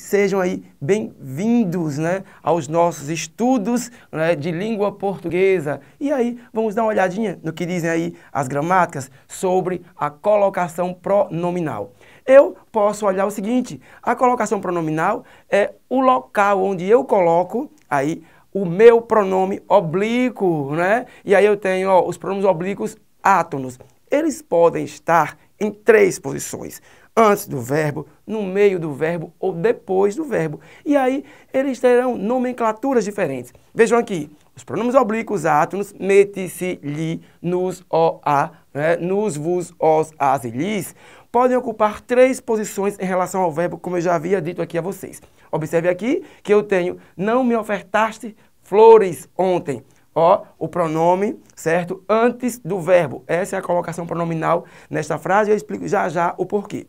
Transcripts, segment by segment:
Sejam aí bem-vindos né, aos nossos estudos né, de língua portuguesa. E aí, vamos dar uma olhadinha no que dizem aí as gramáticas sobre a colocação pronominal. Eu posso olhar o seguinte, a colocação pronominal é o local onde eu coloco aí o meu pronome oblíquo, né? E aí eu tenho ó, os pronomes oblíquos átonos. Eles podem estar em três posições antes do verbo, no meio do verbo ou depois do verbo. E aí eles terão nomenclaturas diferentes. Vejam aqui, os pronomes oblíquos, átomos, meti-se, li, nos, o, a, né? nos, vos, os, as e lis, podem ocupar três posições em relação ao verbo, como eu já havia dito aqui a vocês. Observe aqui que eu tenho não me ofertaste flores ontem. Ó, o pronome, certo? Antes do verbo. Essa é a colocação pronominal nesta frase. Eu explico já já o porquê.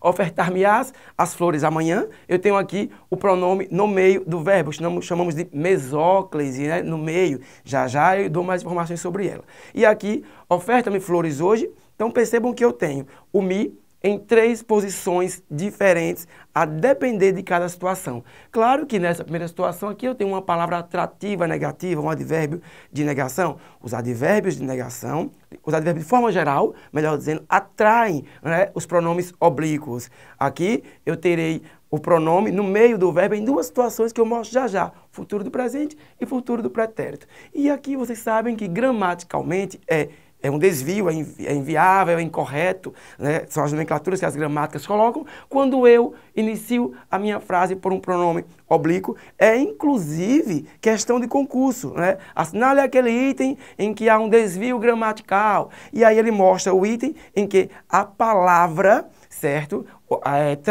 Ofertar-me-ás as flores amanhã. Eu tenho aqui o pronome no meio do verbo, chamamos de mesóclise, né? no meio. Já já eu dou mais informações sobre ela. E aqui, oferta-me flores hoje. Então percebam que eu tenho o me em três posições diferentes, a depender de cada situação. Claro que nessa primeira situação aqui eu tenho uma palavra atrativa negativa, um advérbio de negação. Os advérbios de negação, os advérbios de forma geral, melhor dizendo, atraem né, os pronomes oblíquos. Aqui eu terei o pronome no meio do verbo em duas situações que eu mostro já já, futuro do presente e futuro do pretérito. E aqui vocês sabem que gramaticalmente é é um desvio, é, invi é inviável, é incorreto, né? são as nomenclaturas que as gramáticas colocam. Quando eu inicio a minha frase por um pronome oblíquo, é inclusive questão de concurso. Né? Assinale aquele item em que há um desvio gramatical. E aí ele mostra o item em que a palavra certo?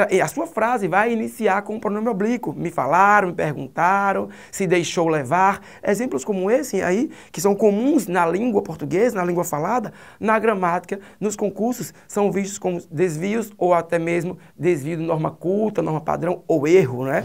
É, a sua frase vai iniciar com o um pronome oblíquo. Me falaram, me perguntaram, se deixou levar. Exemplos como esse aí, que são comuns na língua portuguesa, na língua falada, na gramática, nos concursos, são vistos como desvios ou até mesmo desvio de norma culta, norma padrão ou erro, né?